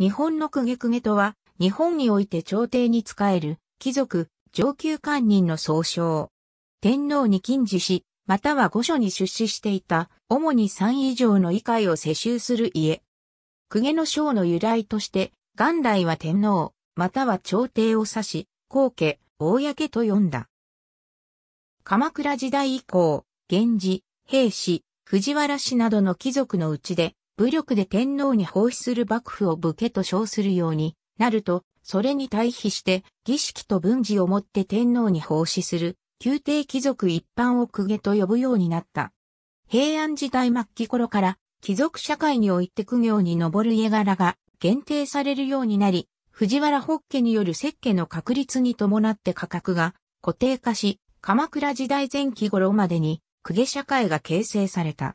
日本の公家公家とは、日本において朝廷に仕える、貴族、上級官人の総称。天皇に近似し、または御所に出資していた、主に3以上の位階を世襲する家。公家の章の由来として、元来は天皇、または朝廷を指し、皇家、公と呼んだ。鎌倉時代以降、源氏、平氏、藤原氏などの貴族のうちで、武力で天皇に奉仕する幕府を武家と称するようになると、それに対比して、儀式と文治をもって天皇に奉仕する、宮廷貴族一般を公家と呼ぶようになった。平安時代末期頃から、貴族社会において公業に上る家柄が限定されるようになり、藤原北家による設計の確立に伴って価格が固定化し、鎌倉時代前期頃までに、公家社会が形成された。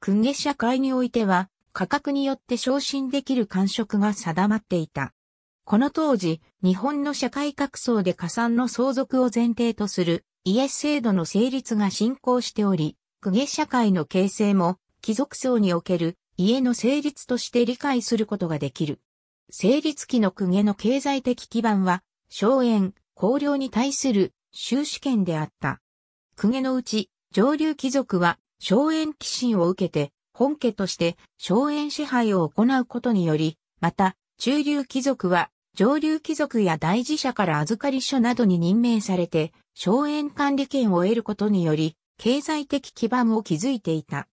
公家社会においては、価格によって昇進できる感触が定まっていた。この当時、日本の社会格層で加算の相続を前提とする家制度の成立が進行しており、公家社会の形成も貴族層における家の成立として理解することができる。成立期の公家の経済的基盤は、荘園、公領に対する収支権であった。公家のうち、上流貴族は荘園寄進を受けて本家として荘園支配を行うことにより、また、中流貴族は上流貴族や大事者から預かり所などに任命されて、荘園管理権を得ることにより、経済的基盤を築いていた。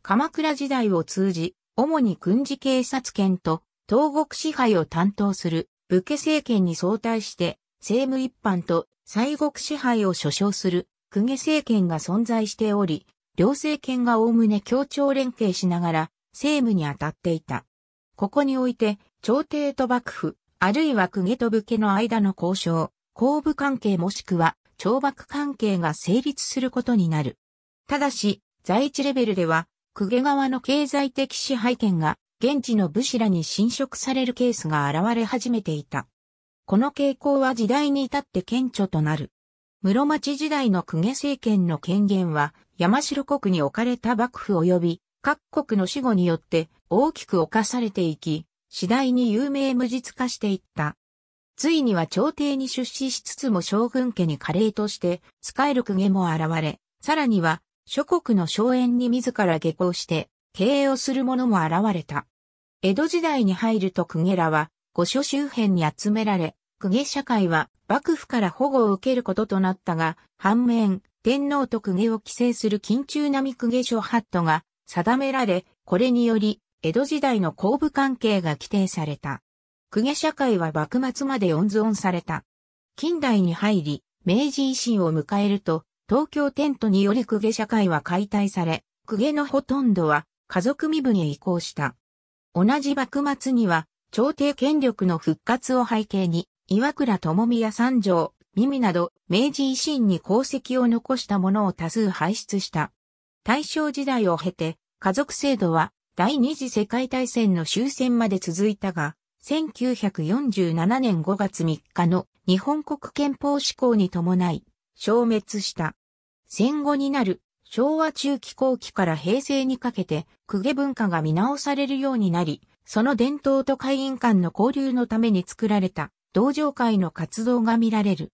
鎌倉時代を通じ、主に軍事警察権と東国支配を担当する武家政権に相対して、政務一般と西国支配を所掌する公家政権が存在しており、両政権が概ね協調連携しながら政務に当たっていた。ここにおいて、朝廷と幕府、あるいは公家と武家の間の交渉、公部関係もしくは、懲罰関係が成立することになる。ただし、在地レベルでは、公家側の経済的支配権が、現地の武士らに侵食されるケースが現れ始めていた。この傾向は時代に至って顕著となる。室町時代の公家政権の権限は、山城国に置かれた幕府及び各国の死後によって大きく侵されていき、次第に有名無実化していった。ついには朝廷に出資しつつも将軍家に加齢として使える公家も現れ、さらには諸国の荘園に自ら下校して経営をする者も現れた。江戸時代に入ると公家らは御所周辺に集められ、公家社会は幕府から保護を受けることとなったが、反面、天皇と公家を規制する緊中並公家諸法度が定められ、これにより、江戸時代の公部関係が規定された。公家社会は幕末まで温存された。近代に入り、明治維新を迎えると、東京テントにより公家社会は解体され、公家のほとんどは家族身分へ移行した。同じ幕末には、朝廷権力の復活を背景に、岩倉智美や三条、耳など、明治維新に功績を残したものを多数輩出した。大正時代を経て、家族制度は第二次世界大戦の終戦まで続いたが、1947年5月3日の日本国憲法施行に伴い、消滅した。戦後になる昭和中期後期から平成にかけて、公家文化が見直されるようになり、その伝統と会員間の交流のために作られた道場会の活動が見られる。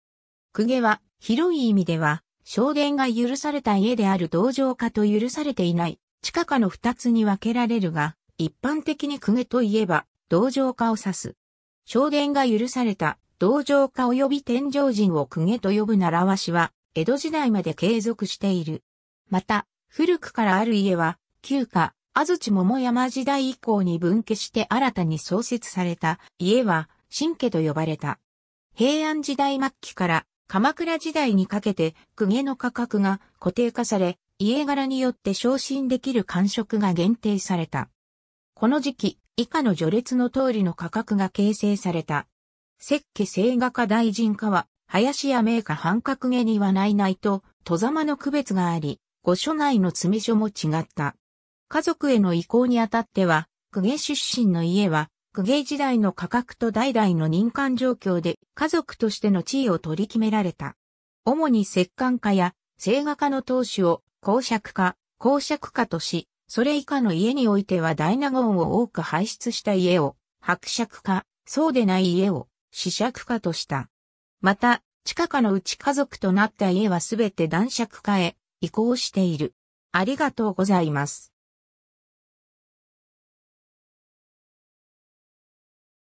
公家は、広い意味では、正殿が許された家である道場家と許されていない、地下家の二つに分けられるが、一般的に公家といえば、道場家を指す。正殿が許された、道場家及び天井人を公家と呼ぶ習わしは、江戸時代まで継続している。また、古くからある家は、旧家、安土桃山時代以降に分家して新たに創設された家は、新家と呼ばれた。平安時代末期から鎌倉時代にかけて公家の価格が固定化され、家柄によって昇進できる官職が限定された。この時期、以下の序列の通りの価格が形成された。石家聖画家大臣家は、林家名家半角家にはないないと、戸様の区別があり、御所内の詰め所も違った。家族への移行にあたっては、公家出身の家は、公芸時代の価格と代々の任官状況で家族としての地位を取り決められた。主に摂関家や聖画家の当主を公爵家、公爵家とし、それ以下の家においては大納言を多く排出した家を伯爵家、そうでない家を死爵家とした。また、地下家のうち家族となった家はすべて男爵家へ移行している。ありがとうございます。